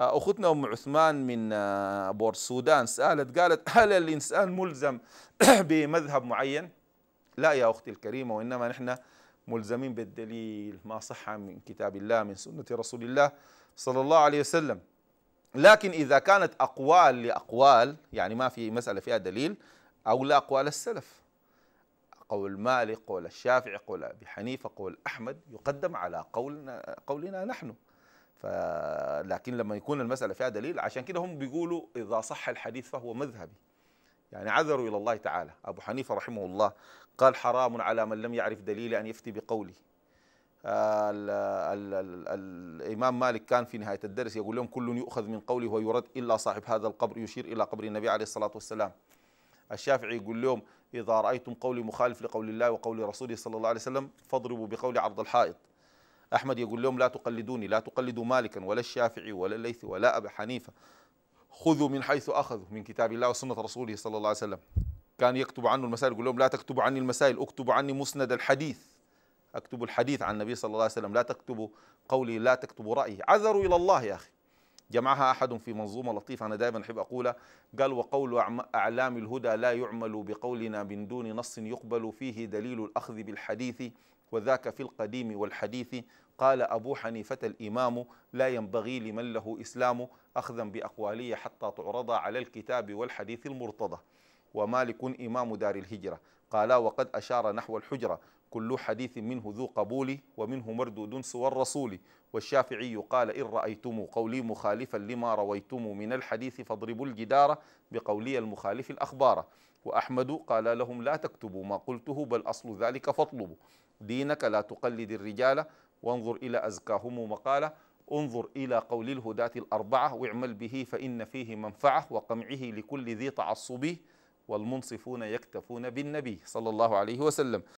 آه، اختنا ام عثمان من آه، بور السودان سالت قالت هل الانسان ملزم بمذهب معين؟ لا يا اختي الكريمه وانما نحن ملزمين بالدليل ما صح من كتاب الله من سنه رسول الله صلى الله عليه وسلم. لكن اذا كانت اقوال لاقوال يعني ما في مساله فيها دليل او لا اقوال السلف قول مالك قول الشافعي قول ابي حنيفه قول احمد يقدم على قولنا قولنا نحن ف... لكن لما يكون المسألة فيها دليل عشان كده هم بيقولوا إذا صح الحديث فهو مذهبي يعني عذروا إلى الله تعالى أبو حنيفة رحمه الله قال حرام على من لم يعرف دليل أن يفتي بقولي آه، ال ال ال الإمام مالك كان في نهاية الدرس يقول لهم كل يؤخذ من قوله ويرد إلا صاحب هذا القبر يشير إلى قبر النبي عليه الصلاة والسلام الشافعي يقول لهم إذا رأيتم قولي مخالف لقول الله وقول رسوله صلى الله عليه وسلم فاضربوا بقول عرض الحائط أحمد يقول لهم لا تقلدوني لا تقلدوا مالكا ولا الشافعي ولا الليثي ولا أبا حنيفة خذوا من حيث أخذوا من كتاب الله وسنة رسوله صلى الله عليه وسلم كان يكتب عنه المسائل يقول لهم لا تكتبوا عني المسائل اكتبوا عني مسند الحديث اكتبوا الحديث عن النبي صلى الله عليه وسلم لا تكتبوا قولي لا تكتبوا رأيي عذروا إلى الله يا أخي جمعها أحد في منظومة لطيفة أنا دائما أحب أقولها قال وقول أعلام الهدى لا يعمل بقولنا من دون نص يقبل فيه دليل الأخذ بالحديث وذاك في القديم والحديث قال أبو حنيفة الإمام لا ينبغي لمن له إسلام أخذا بأقوالي حتى تعرض على الكتاب والحديث المرتضى ومالك إمام دار الهجرة قالا وقد أشار نحو الحجرة كل حديث منه ذو قبول ومنه مردود سوى الرسول والشافعي قال إن رأيتم قولي مخالفا لما رويتم من الحديث فاضربوا الجدار بقولي المخالف الأخبار وأحمد قال لهم لا تكتبوا ما قلته بل أصل ذلك فاطلبوا دينك لا تقلد الرجال وانظر إلى أزكاهم وقال انظر إلى قول الهداة الأربعة واعمل به فإن فيه منفعة وقمعه لكل ذي تعصبه والمنصفون يكتفون بالنبي صلى الله عليه وسلم